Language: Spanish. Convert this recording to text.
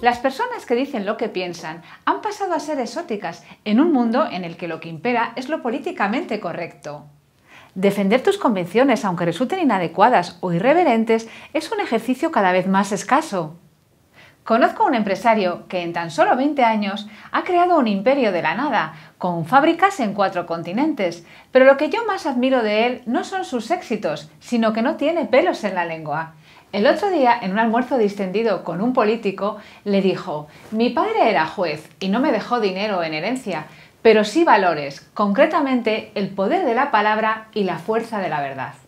Las personas que dicen lo que piensan han pasado a ser exóticas en un mundo en el que lo que impera es lo políticamente correcto. Defender tus convenciones, aunque resulten inadecuadas o irreverentes, es un ejercicio cada vez más escaso. Conozco a un empresario que en tan solo 20 años ha creado un imperio de la nada, con fábricas en cuatro continentes. Pero lo que yo más admiro de él no son sus éxitos, sino que no tiene pelos en la lengua. El otro día, en un almuerzo distendido con un político, le dijo, mi padre era juez y no me dejó dinero en herencia, pero sí valores, concretamente el poder de la palabra y la fuerza de la verdad.